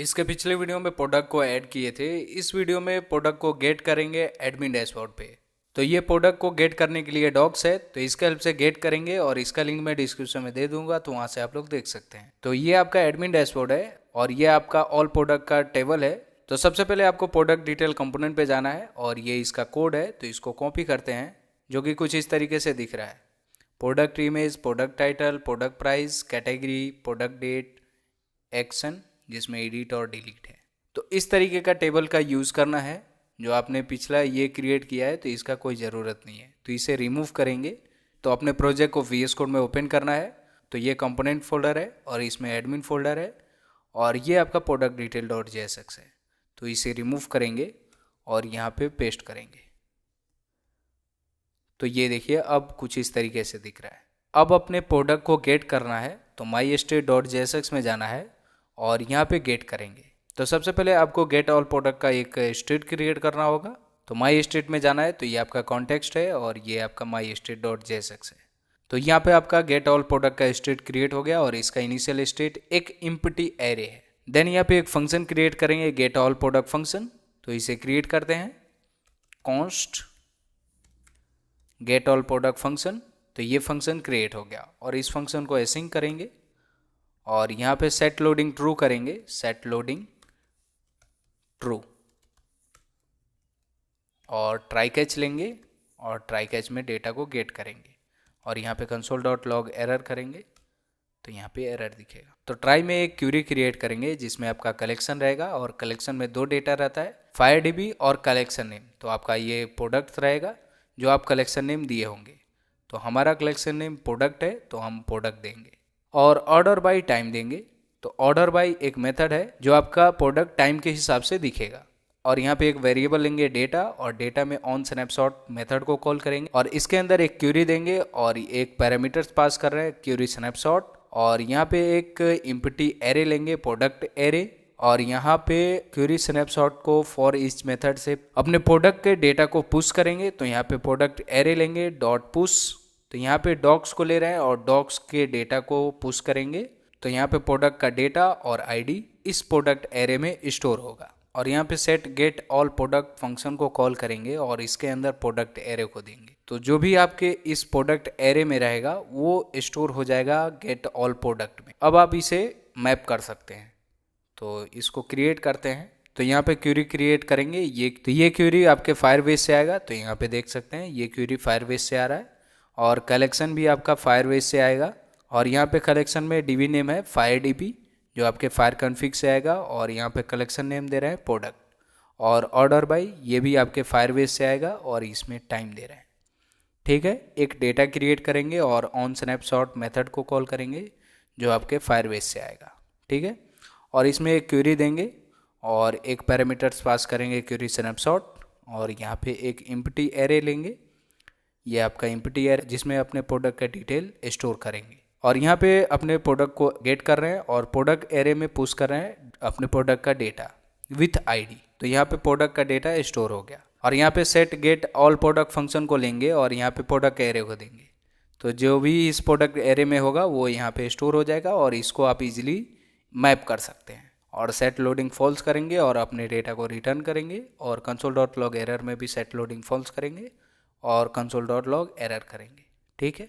इसके पिछले वीडियो में प्रोडक्ट को ऐड किए थे इस वीडियो में प्रोडक्ट को गेट करेंगे एडमिन डैशबोर्ड पे तो ये प्रोडक्ट को गेट करने के लिए डॉक्स है तो इसके हेल्प से गेट करेंगे और इसका लिंक मैं डिस्क्रिप्शन में दे दूंगा तो वहाँ से आप लोग देख सकते हैं तो ये आपका एडमिन डैशबोर्ड है और ये आपका ऑल प्रोडक्ट का टेबल है तो सबसे पहले आपको प्रोडक्ट डिटेल कंपोनेंट पे जाना है और ये इसका कोड है तो इसको कॉपी करते हैं जो कि कुछ इस तरीके से दिख रहा है product image product title product price category product date action जिसमें एडिट और डिलीट है तो इस तरीके का टेबल का यूज़ करना है जो आपने पिछला ये क्रिएट किया है तो इसका कोई ज़रूरत नहीं है तो इसे रिमूव करेंगे तो अपने प्रोजेक्ट को वी एस कोड में ओपन करना है तो ये कंपोनेंट फोल्डर है और इसमें एडमिन फोल्डर है और ये आपका प्रोडक्ट डिटेल डॉट जे है तो इसे रिमूव करेंगे और यहाँ पे पेस्ट करेंगे तो ये देखिए अब कुछ इस तरीके से दिख रहा है अब अपने प्रोडक्ट को गेट करना है तो my estate dot J S X में जाना है और यहाँ पे गेट करेंगे तो सबसे पहले आपको गेट ऑल प्रोडक्ट का एक स्ट्रीट क्रिएट करना होगा तो माई स्ट्रीट में जाना है तो ये आपका कॉन्टेक्स्ट है और ये आपका माई स्ट्रीट डॉट जे है तो यहाँ पे आपका गेट ऑल प्रोडक्ट का स्ट्रीट क्रिएट हो गया और इसका इनिशियल स्ट्रीट एक इम्पटी एरे है देन यहाँ पे एक फंक्शन क्रिएट करेंगे गेट ऑल प्रोडक्ट फंक्शन तो इसे क्रिएट करते हैं const get all product function तो ये फंक्शन क्रिएट हो गया और इस फंक्शन को एसिंग करेंगे और यहाँ पे सेट लोडिंग ट्रू करेंगे सेट लोडिंग ट्रू और ट्राई कैच लेंगे और ट्राई कैच में डेटा को गेट करेंगे और यहाँ पे कंसोल डॉट लॉग एरर करेंगे तो यहाँ पे एरर दिखेगा तो ट्राई में एक क्यूरी क्रिएट करेंगे जिसमें आपका कलेक्शन रहेगा और कलेक्शन में दो डेटा रहता है फायर डी और कलेक्शन नेम तो आपका ये प्रोडक्ट रहेगा जो आप कलेक्शन नेम दिए होंगे तो हमारा कलेक्शन नेम प्रोडक्ट है तो हम प्रोडक्ट देंगे और ऑर्डर बाय टाइम देंगे तो ऑर्डर बाय एक मेथड है जो आपका प्रोडक्ट टाइम के हिसाब से दिखेगा और यहाँ पे एक वेरिएबल लेंगे डेटा और डेटा में ऑन स्नैपशॉट मेथड को कॉल करेंगे और इसके अंदर एक क्यूरी देंगे और एक पैरामीटर्स पास कर रहे हैं क्यूरी स्नैपशॉट और यहाँ पे एक इम्पटी एरे लेंगे प्रोडक्ट एरे और यहाँ पे क्यूरी स्नैपशॉट को फॉर ईच मेथड से अपने प्रोडक्ट के डेटा को पुश करेंगे तो यहाँ पे प्रोडक्ट एरे लेंगे डॉट पुश तो यहाँ पे डॉक्स को ले रहे हैं और डॉक्स के डेटा को पुश करेंगे तो यहाँ पे प्रोडक्ट का डेटा और आईडी इस प्रोडक्ट एरे में स्टोर होगा और यहाँ पे set get all product function को कॉल करेंगे और इसके अंदर प्रोडक्ट एरे को देंगे तो जो भी आपके इस प्रोडक्ट एरे में रहेगा वो स्टोर हो जाएगा गेट ऑल प्रोडक्ट में अब आप इसे मैप कर सकते हैं तो इसको क्रिएट करते हैं तो यहाँ पे क्यूरी क्रिएट करेंगे ये तो ये क्यूरी आपके फायरबेस से आएगा तो यहाँ पे देख सकते हैं ये क्यूरी फायरबेस से आ रहा है और कलेक्शन भी आपका फायर वेज से आएगा और यहाँ पे कलेक्शन में डीबी नेम है फायर डीबी जो आपके फायर कन्फिक से आएगा और यहाँ पे कलेक्शन नेम दे रहे हैं प्रोडक्ट और ऑर्डर बाई ये भी आपके फायर वेज से आएगा और इसमें टाइम दे रहे हैं ठीक है एक डेटा क्रिएट करेंगे और ऑन स्नैपशॉट मेथड को कॉल करेंगे जो आपके फायर वेज से आएगा ठीक है और इसमें एक क्यूरी देंगे और एक पैरामीटर्स पास करेंगे क्यूरी स्नैपशॉट और यहाँ पे एक इम्पटी एरे लेंगे ये आपका एम्पटी है जिसमें अपने प्रोडक्ट का डिटेल स्टोर करेंगे और यहाँ पे अपने प्रोडक्ट को गेट कर रहे हैं और प्रोडक्ट एरे में पुश कर रहे हैं अपने प्रोडक्ट का डेटा विथ आईडी तो यहाँ पे प्रोडक्ट का डेटा स्टोर हो गया और यहाँ पे set get all product function को लेंगे और यहाँ पे प्रोडक्ट एरे को देंगे तो जो भी इस प्रोडक्ट एरे में होगा वो यहाँ पे स्टोर हो जाएगा और इसको आप इजीली मैप कर सकते हैं और सेट लोडिंग फॉल्स करेंगे और अपने डेटा को रिटर्न करेंगे और कंसोल डॉट लॉग एरर में भी सेट लोडिंग फॉल्स करेंगे और कंसोल डॉट लॉग एरर करेंगे ठीक है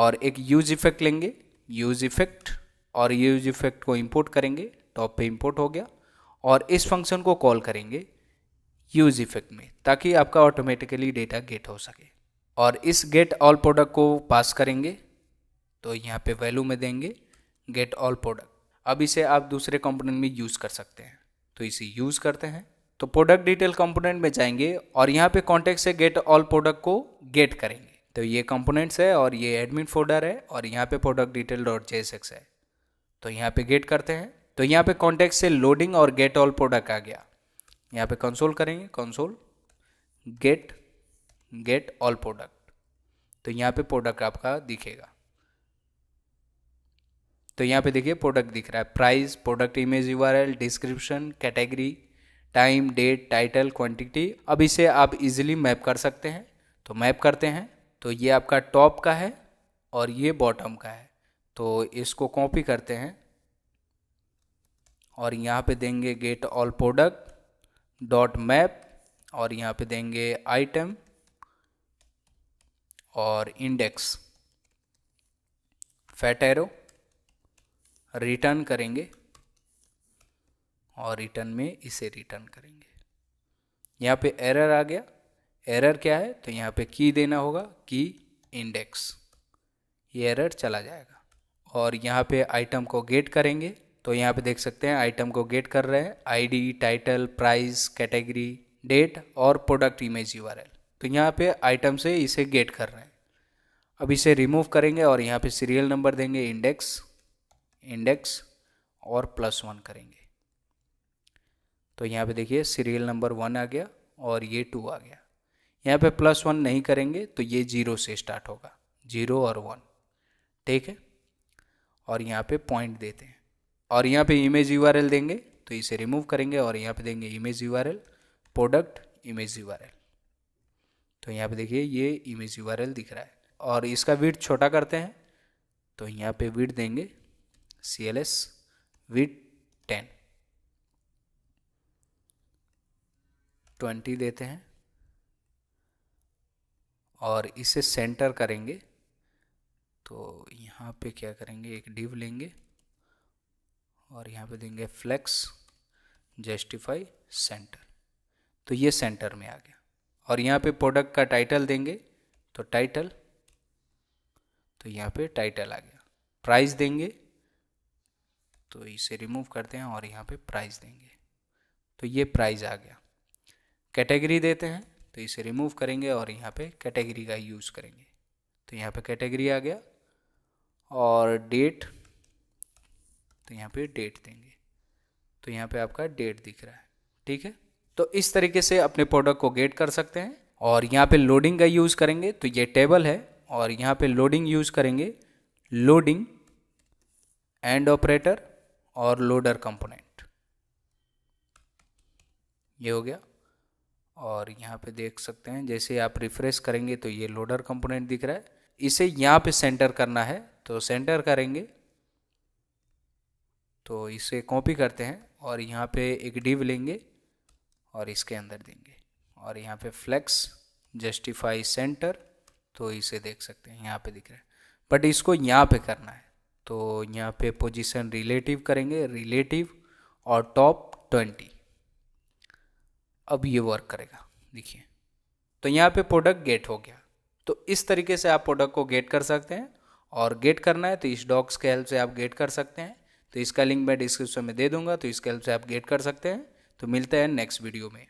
और एक यूज इफेक्ट लेंगे यूज इफेक्ट और यूज इफेक्ट को इंपोर्ट करेंगे टॉप पे इंपोर्ट हो गया और इस फंक्शन को कॉल करेंगे यूज इफेक्ट में ताकि आपका ऑटोमेटिकली डेटा गेट हो सके और इस गेट ऑल प्रोडक्ट को पास करेंगे तो यहाँ पे वैल्यू में देंगे गेट ऑल प्रोडक्ट अब इसे आप दूसरे कंपोनेंट में यूज़ कर सकते हैं तो इसे यूज़ करते हैं तो प्रोडक्ट डिटेल कंपोनेंट में जाएंगे और यहाँ पे कॉन्टेक्ट से गेट ऑल प्रोडक्ट को गेट करेंगे तो ये कंपोनेंट्स है और ये एडमिन फोल्डर है और यहाँ पे प्रोडक्ट डिटेल डॉट जे है तो यहाँ पे गेट करते हैं तो यहाँ पे कॉन्टेक्ट से लोडिंग और गेट ऑल प्रोडक्ट आ गया यहाँ पे कंसोल करेंगे console get get all product तो यहाँ पे प्रोडक्ट आपका दिखेगा तो यहाँ पे देखिए प्रोडक्ट दिख रहा है price product image U description category time date title quantity अब इसे आप इजीली मैप कर सकते हैं तो मैप करते हैं तो ये आपका टॉप का है और ये बॉटम का है तो इसको कॉपी करते हैं और यहाँ पे देंगे get all product dot map और यहाँ पे देंगे आइटम और इंडेक्स फैट एरो रिटर्न करेंगे और रिटर्न में इसे रिटर्न करेंगे यहाँ पे एरर आ गया एरर क्या है तो यहाँ पे की देना होगा की इंडेक्स ये एरर चला जाएगा और यहाँ पे आइटम को गेट करेंगे तो यहाँ पे देख सकते हैं आइटम को गेट कर रहे हैं ID title price category date और प्रोडक्ट इमेज यू तो यहाँ पे आइटम से इसे गेट कर रहे हैं अब इसे रिमूव करेंगे और यहाँ पे सीरियल नंबर देंगे इंडेक्स इंडेक्स और प्लस वन करेंगे तो यहाँ पे देखिए सीरियल नंबर वन आ गया और ये टू आ गया यहाँ पे प्लस वन नहीं करेंगे तो ये जीरो से स्टार्ट होगा जीरो और वन ठीक है और यहाँ पे पॉइंट देते हैं और यहाँ पे इमेज यू देंगे तो इसे रिमूव करेंगे और यहाँ पे देंगे image U product image U तो यहाँ पे देखिए ये इमेज यू दिख रहा है और इसका वीट छोटा करते हैं तो यहाँ पे वीट देंगे C L S width ten twenty देते हैं और इसे सेंटर करेंगे तो यहाँ पे क्या करेंगे एक डिव लेंगे और यहाँ पे देंगे फ्लेक्स जस्टिफाई सेंटर तो ये सेंटर में आ गया और यहाँ पे प्रोडक्ट का टाइटल देंगे तो टाइटल तो यहाँ पे टाइटल आ गया प्राइस देंगे तो इसे रिमूव करते हैं और यहाँ पे प्राइस देंगे तो ये प्राइस आ गया कैटेगरी देते हैं तो इसे रिमूव करेंगे और यहाँ पे कैटेगरी का यूज़ करेंगे तो यहाँ पे कैटेगरी आ गया और डेट तो यहाँ पे डेट देंगे तो यहाँ पे आपका डेट दिख रहा है ठीक है तो इस तरीके से अपने प्रोडक्ट को गेट कर सकते हैं और यहाँ पे लोडिंग का यूज़ करेंगे तो ये टेबल है और यहाँ पे लोडिंग यूज़ करेंगे लोडिंग एंड ऑपरेटर और लोडर कंपोनेंट ये हो गया और यहाँ पे देख सकते हैं जैसे आप रिफ्रेश करेंगे तो ये लोडर कंपोनेंट दिख रहा है इसे यहाँ पे सेंटर करना है तो सेंटर करेंगे तो इसे कॉपी करते हैं और यहाँ पे एक डिव लेंगे और इसके अंदर देंगे और यहाँ पे फ्लेक्स जस्टिफाई सेंटर तो इसे देख सकते हैं यहाँ पे दिख रहा है बट इसको यहाँ पे करना है तो यहाँ पे पोजीशन रिलेटिव करेंगे रिलेटिव और टॉप ट्वेंटी अब ये वर्क करेगा देखिए तो यहाँ पे प्रोडक्ट गेट हो गया तो इस तरीके से आप प्रोडक्ट को गेट कर सकते हैं और गेट करना है तो इस डॉक्स के हेल्प से आप गेट कर सकते हैं तो इसका लिंक मैं डिस्क्रिप्शन में दे दूंगा तो इसके हेल्प से आप गेट कर सकते हैं तो मिलते हैं नेक्स्ट वीडियो में